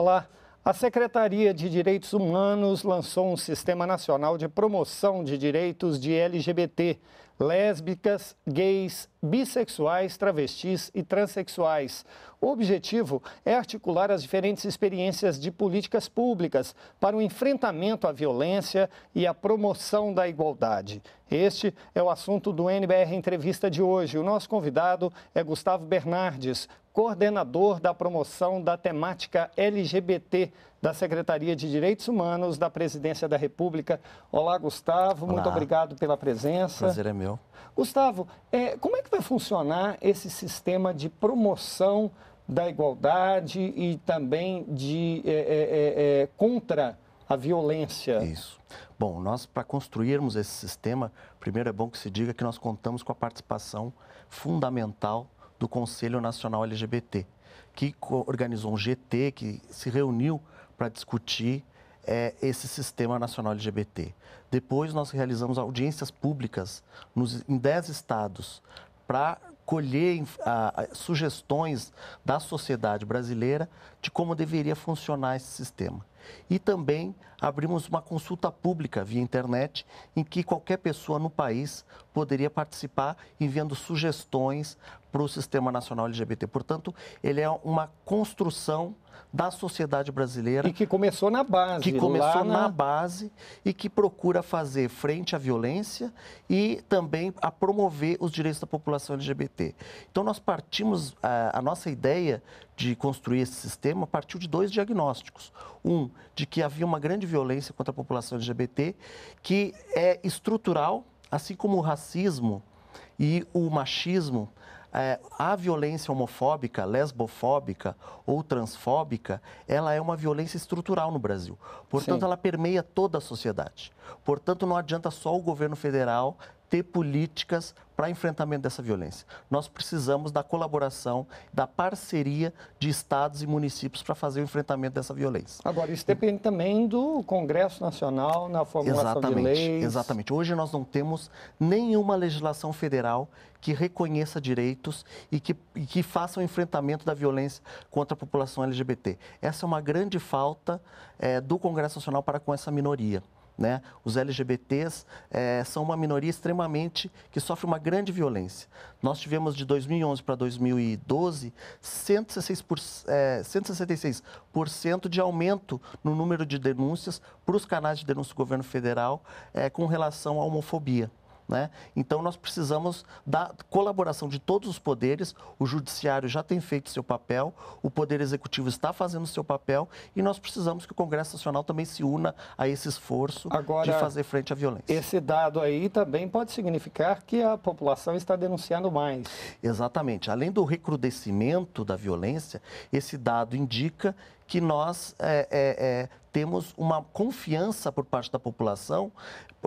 Olá. A Secretaria de Direitos Humanos lançou um Sistema Nacional de Promoção de Direitos de LGBT, lésbicas, gays, bissexuais, travestis e transexuais. O objetivo é articular as diferentes experiências de políticas públicas para o enfrentamento à violência e a promoção da igualdade. Este é o assunto do NBR Entrevista de hoje. O nosso convidado é Gustavo Bernardes, coordenador da promoção da temática LGBT da Secretaria de Direitos Humanos da Presidência da República. Olá, Gustavo, Olá. muito obrigado pela presença. Prazer é meu. Gustavo, é, como é que vai funcionar esse sistema de promoção da igualdade e também de é, é, é, é contra a violência? Isso. Bom, nós, para construirmos esse sistema, primeiro é bom que se diga que nós contamos com a participação fundamental do Conselho Nacional LGBT, que organizou um GT que se reuniu para discutir é, esse sistema nacional LGBT. Depois nós realizamos audiências públicas nos, em 10 estados para colher a, a, sugestões da sociedade brasileira de como deveria funcionar esse sistema. E também abrimos uma consulta pública via internet em que qualquer pessoa no país poderia participar enviando sugestões para o Sistema Nacional LGBT. Portanto, ele é uma construção da sociedade brasileira. E que começou na base. Que começou na... na... base e que procura fazer frente à violência e também a promover os direitos da população LGBT. Então, nós partimos, a, eh, a nossa ideia de construir esse sistema partiu de dois diagnósticos. Um, de que havia uma grande violência contra a população LGBT, que é estrutural, assim como o racismo e o machismo. É, a violência homofóbica, lesbofóbica ou transfóbica, ela é uma violência estrutural no Brasil. Portanto, Sim. ela permeia toda a sociedade. Portanto, não adianta só o governo federal ter políticas para enfrentamento dessa violência. Nós precisamos da colaboração, da parceria de estados e municípios para fazer o enfrentamento dessa violência. Agora, isso depende também do Congresso Nacional na formulação exatamente, de leis. Exatamente. Hoje nós não temos nenhuma legislação federal que reconheça direitos e que, e que faça o enfrentamento da violência contra a população LGBT. Essa é uma grande falta é, do Congresso Nacional para com essa minoria. Né? Os LGBTs é, eh, são uma minoria extremamente que sofre uma grande violência. Nós tivemos de 2011 para 2012 166 por, é, eh, 166% de aumento no número de denúncias para os canais de denúncia do governo federal é, com relação à homofobia. Né? Então, nós precisamos da colaboração de todos os poderes. O Judiciário já tem feito seu papel, o Poder Executivo está fazendo seu papel e nós precisamos que o Congresso Nacional também se una a esse esforço Agora, de fazer frente à violência. Esse dado aí também pode significar que a população está denunciando mais. Exatamente. Além do recrudescimento da violência, esse dado indica que nós é, é, é, temos uma confiança por parte da população,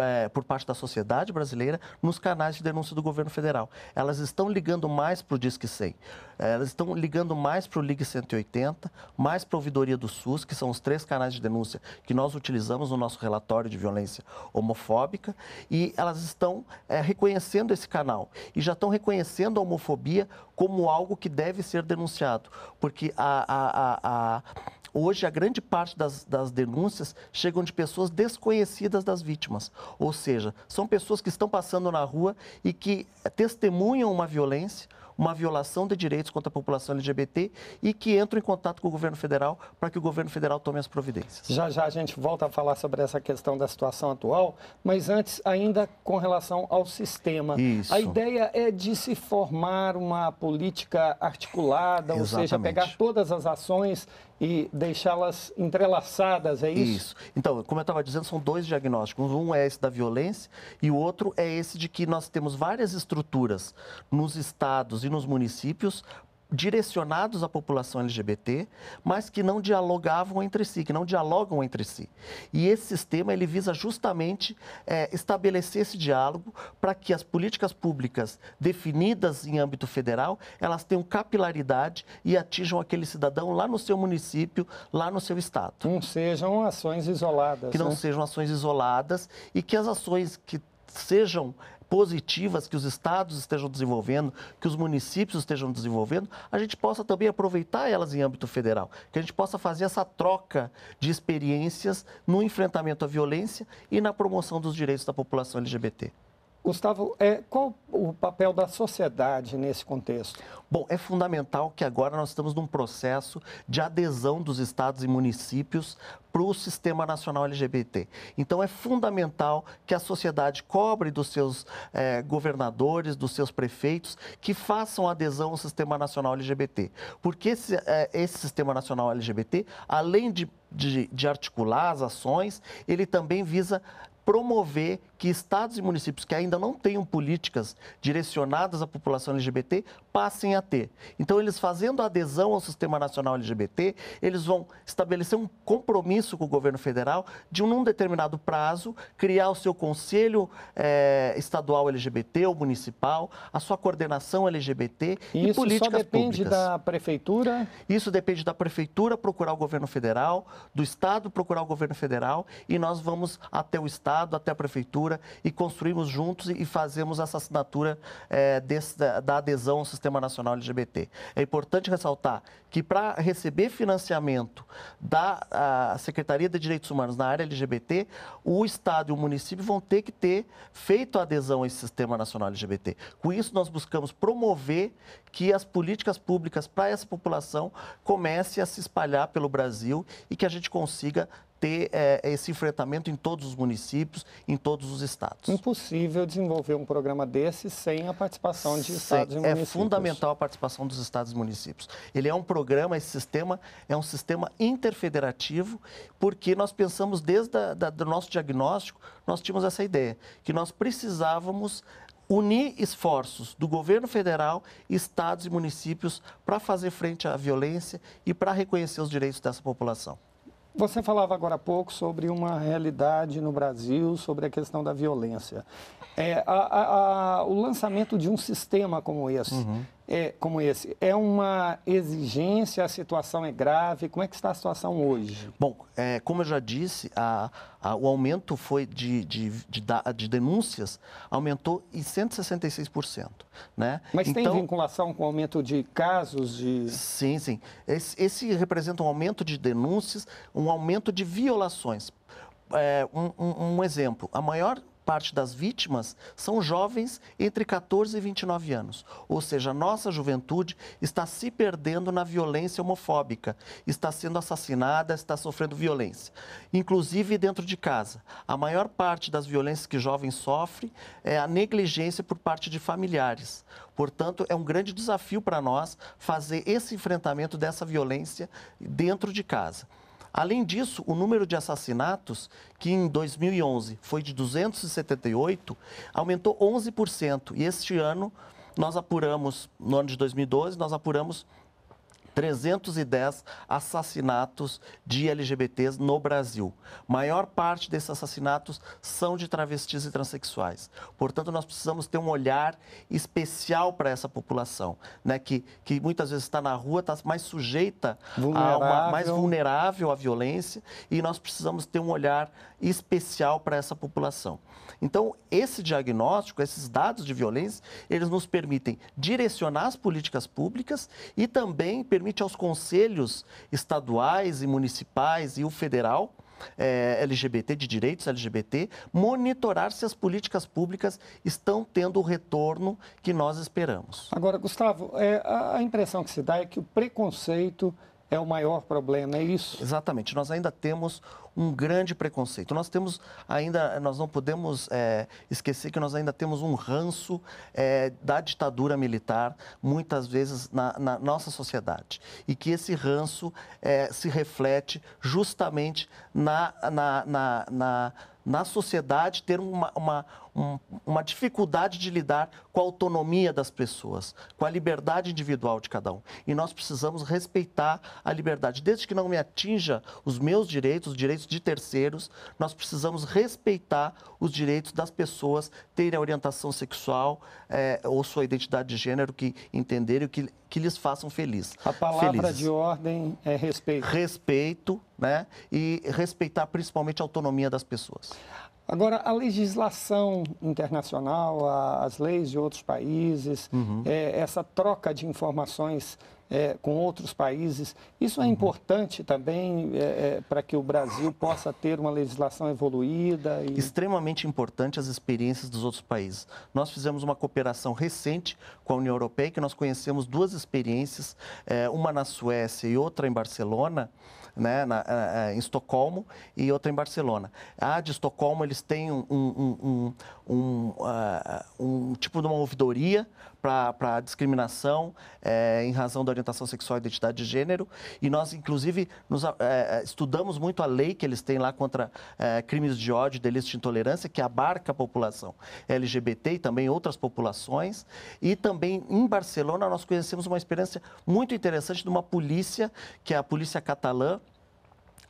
é, por parte da sociedade brasileira, nos canais de denúncia do governo federal. Elas estão ligando mais para o Disque 100. É, elas estão ligando mais para o Ligue 180, mais para a Ouvidoria do SUS, que são os três canais de denúncia que nós utilizamos no nosso relatório de violência homofóbica, e elas estão é, reconhecendo esse canal e já estão reconhecendo a homofobia como algo que deve ser denunciado, porque a, a, a, hoje a grande parte das, das denúncias chegam de pessoas desconhecidas das vítimas, ou seja, são pessoas que estão passando na rua e que testemunham uma violência uma violação de direitos contra a população LGBT e que entram em contato com o governo federal para que o governo federal tome as providências. Já já a gente volta a falar sobre essa questão da situação atual, mas antes, ainda com relação ao sistema. Isso. A ideia é de se formar uma política articulada, Exatamente. ou seja, pegar todas as ações e deixá-las entrelaçadas, é isso? Isso. Então, como eu estava dizendo, são dois diagnósticos. Um é esse da violência e o outro é esse de que nós temos várias estruturas nos estados e nos municípios direcionados à população LGBT, mas que não dialogavam entre si, que não dialogam entre si. E esse sistema ele visa justamente é, estabelecer esse diálogo para que as políticas públicas definidas em âmbito federal elas tenham capilaridade e atinjam aquele cidadão lá no seu município, lá no seu estado. Não sejam ações isoladas. Que não né? sejam ações isoladas e que as ações que sejam positivas que os estados estejam desenvolvendo, que os municípios estejam desenvolvendo, a gente possa também aproveitar elas em âmbito federal, que a gente possa fazer essa troca de experiências no enfrentamento à violência e na promoção dos direitos da população LGBT. Gustavo, é, qual o papel da sociedade nesse contexto? Bom, é fundamental que agora nós estamos num processo de adesão dos estados e municípios para o sistema nacional LGBT. Então, é fundamental que a sociedade cobre dos seus é, governadores, dos seus prefeitos, que façam adesão ao sistema nacional LGBT. Porque esse, é, esse sistema nacional LGBT, além de de, de, articular as ações, ele também visa promover que estados e municípios que ainda não tenham políticas direcionadas à população LGBT passem a ter. Então, eles fazendo adesão ao Sistema Nacional LGBT, eles vão estabelecer um compromisso com o governo federal de, num determinado prazo, criar o seu conselho eh, estadual LGBT ou municipal, a sua coordenação LGBT e, e isso só depende da prefeitura? Isso depende da prefeitura procurar o governo federal, do Estado procurar o governo federal e nós vamos até o Estado, até a prefeitura e construímos juntos e fazemos essa assinatura eh, desse, da adesão ao Sistema Sistema Nacional LGBT. É importante ressaltar que para receber financiamento da Secretaria de Direitos Humanos na área LGBT, o Estado e o município vão ter que ter feito a adesão a esse Sistema Nacional LGBT. Com isso, nós buscamos promover que as políticas públicas para essa população comecem a se espalhar pelo Brasil e que a gente consiga ter é, esse enfrentamento em todos os municípios, em todos os estados. Impossível desenvolver um programa desse sem a participação de sem, estados e é municípios. É fundamental a participação dos estados e municípios. Ele é um programa, esse sistema é um sistema interfederativo, porque nós pensamos desde a, da, do nosso diagnóstico, nós tínhamos essa ideia que nós precisávamos unir esforços do governo federal, estados e municípios para fazer frente à violência e para reconhecer os direitos dessa população. Você falava agora há pouco sobre uma realidade no Brasil, sobre a questão da violência. É, a, a, a, o lançamento de um sistema como esse, uhum é, como esse? É uma exigência, a situação é grave? Como é que está a situação hoje? Bom, é, como eu já disse, a, a, o aumento foi de, de, de, de, denúncias aumentou em 166%. Né? Mas então, tem vinculação com o aumento de casos de. Sim, sim. Esse, esse representa um aumento de denúncias, um aumento de violações. É, um, um, um exemplo, a maior parte das vítimas são jovens entre 14 e 29 anos. Ou seja, a nossa juventude está se perdendo na violência homofóbica, está sendo assassinada, está sofrendo violência, inclusive dentro de casa. A maior parte das violências que jovens sofrem é a negligência por parte de familiares. Portanto, é um grande desafio para nós fazer esse enfrentamento dessa violência dentro de casa. Além disso, o número de assassinatos, que em 2011 foi de 278, aumentou 11%. E este ano, nós apuramos, no ano de 2012, nós apuramos 310 assassinatos de LGBTs no Brasil. Maior parte desses assassinatos são de travestis e transexuais. Portanto, nós precisamos ter um olhar especial para essa população, né? que, que muitas vezes está na rua, está mais sujeita, a uma, mais vulnerável à violência, e nós precisamos ter um olhar especial para essa população. Então, esse diagnóstico, esses dados de violência, eles nos permitem direcionar as políticas públicas e também permitem principalmente aos conselhos estaduais e municipais e o federal, é, LGBT, de direitos LGBT, monitorar se as políticas públicas estão tendo o retorno que nós esperamos. Agora, Gustavo, é, a impressão que se dá é que o preconceito é o maior problema, é isso? Exatamente. Nós ainda temos um grande preconceito. Nós temos ainda, nós não podemos é, esquecer que nós ainda temos um ranço é, da ditadura militar, muitas vezes na, na, nossa sociedade. E que esse ranço é, se reflete justamente na, na, na na sociedade ter uma, uma, um, uma dificuldade de lidar com a autonomia das pessoas, com a liberdade individual de cada um. E nós precisamos respeitar a liberdade. Desde que não me atinja os meus direitos, os direitos de terceiros, nós precisamos respeitar os direitos das pessoas terem a orientação sexual é, ou sua identidade de gênero que entenderem, que, que lhes façam feliz. A palavra felizes. de ordem é respeito. Respeito, né? e respeitar principalmente a autonomia das pessoas. Agora, a legislação internacional, a, as leis de outros países, uhum. é, essa troca de informações é, com outros países, isso é uhum. importante também é, é para que o Brasil possa ter uma legislação evoluída? E... Extremamente importante as experiências dos outros países. Nós fizemos uma cooperação recente com a União Europeia, que nós conhecemos duas experiências, é, uma na Suécia e outra em Barcelona, né, na, é, é, em Estocolmo e outra em Barcelona. A de Estocolmo, eles têm um, um, um, um, uh, um tipo de uma ouvidoria para discriminação é, em razão da orientação sexual e identidade de gênero. E nós, inclusive, nos, é, estudamos muito a lei que eles têm lá contra é, crimes de ódio, delitos de intolerância, que abarca a população LGBT e também outras populações. E também em Barcelona nós conhecemos uma experiência muito interessante de uma polícia, que é a polícia catalã,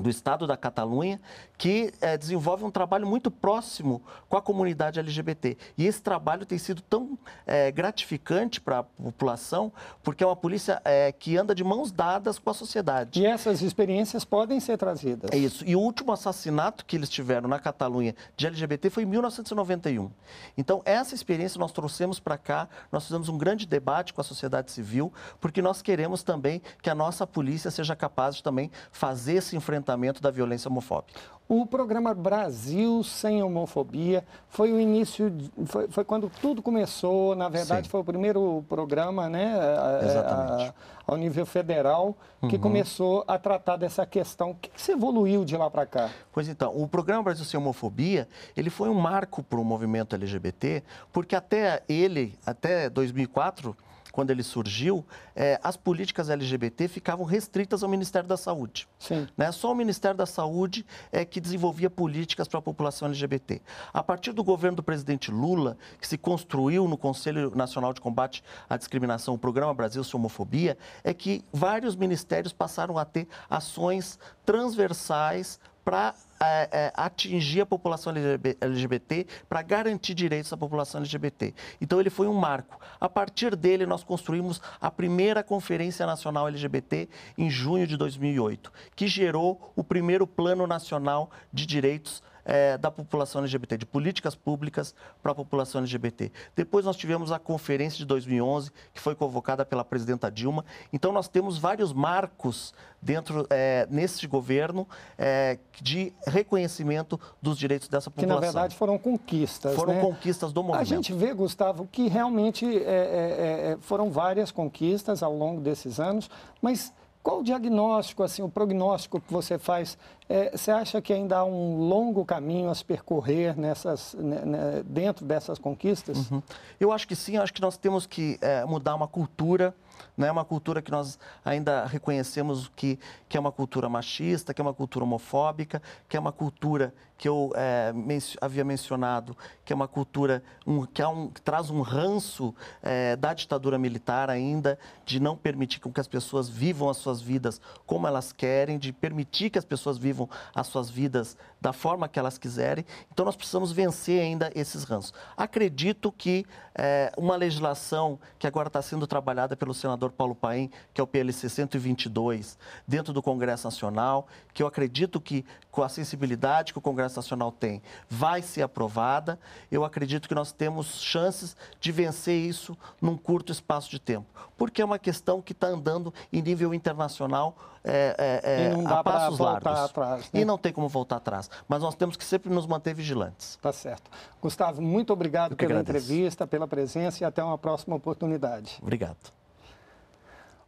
do Estado da Catalunha, que é, desenvolve um trabalho muito próximo com a comunidade LGBT. E esse trabalho tem sido tão é, gratificante para a população, porque é uma polícia é, que anda de mãos dadas com a sociedade. E essas experiências podem ser trazidas. É isso. E o último assassinato que eles tiveram na Catalunha de LGBT foi em 1991. Então, essa experiência nós trouxemos para cá, nós fizemos um grande debate com a sociedade civil, porque nós queremos também que a nossa polícia seja capaz de também fazer esse enfrentamento enfrentamento da violência homofóbica. O programa Brasil Sem Homofobia foi o início, foi, foi quando tudo começou, na verdade Sim. foi o primeiro programa, né, a, a, ao nível federal, que uhum. começou a tratar dessa questão. O que, que se evoluiu de lá para cá? Pois então, o programa Brasil Sem Homofobia, ele foi um marco para o movimento LGBT, porque até ele, até 2004, quando ele surgiu, é, as políticas LGBT ficavam restritas ao Ministério da Saúde. Sim. Né? Só o Ministério da Saúde é que desenvolvia políticas para a população LGBT. A partir do governo do presidente Lula, que se construiu no Conselho Nacional de Combate à Discriminação, o Programa Brasil Sem Homofobia, é que vários ministérios passaram a ter ações transversais para é, atingir a população LGBT para garantir direitos à população LGBT. Então, ele foi um marco. A partir dele, nós construímos a primeira Conferência Nacional LGBT em junho de 2008, que gerou o primeiro Plano Nacional de Direitos é, da população LGBT, de políticas públicas para a população LGBT. Depois nós tivemos a conferência de 2011, que foi convocada pela presidenta Dilma. Então nós temos vários marcos dentro é, nesse governo é, de reconhecimento dos direitos dessa população. Que, na verdade, foram conquistas. Foram né? conquistas do movimento. A gente vê, Gustavo, que realmente é é, é, é, foram várias conquistas ao longo desses anos, mas qual o diagnóstico, assim, o prognóstico que você faz? É, você acha que ainda há um longo caminho a se percorrer nessas, né, né dentro dessas conquistas? Uhum. Eu acho que sim, acho que nós temos que é, mudar uma cultura não né? é uma cultura que nós ainda reconhecemos que, que é uma cultura machista, que é uma cultura homofóbica, que é uma cultura que eu é, havia mencionado, que é uma cultura um, que, é um, que, traz um ranço é, da ditadura militar ainda, de não permitir que as pessoas vivam as suas vidas como elas querem, de permitir que as pessoas vivam as suas vidas da forma que elas quiserem. Então, nós precisamos vencer ainda esses ranços. Acredito que é, uma legislação que agora está sendo trabalhada pelo senador senador Paulo Paim, que é o PLC 122, dentro do Congresso Nacional, que eu acredito que, com a sensibilidade que o Congresso Nacional tem, vai ser aprovada. Eu acredito que nós temos chances de vencer isso num curto espaço de tempo, porque é uma questão que está andando em nível internacional é, é, é, a passos largos. Atrás, né? E não tem como voltar atrás. Mas nós temos que sempre nos manter vigilantes. Tá certo. Gustavo, muito obrigado pela agradeço. entrevista, pela presença e até uma próxima oportunidade. Obrigado.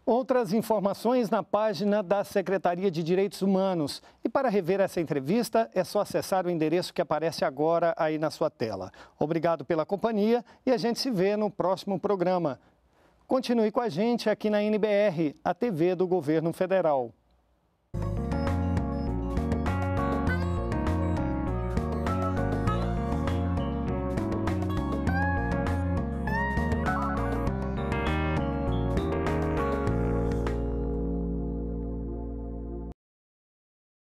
Outras informações na página da Secretaria de Direitos Humanos. E para rever essa entrevista, é só acessar o endereço que aparece agora aí na sua tela. Obrigado pela companhia e a gente se vê no próximo programa. Continue com a gente aqui na NBR, a TV do Governo Federal.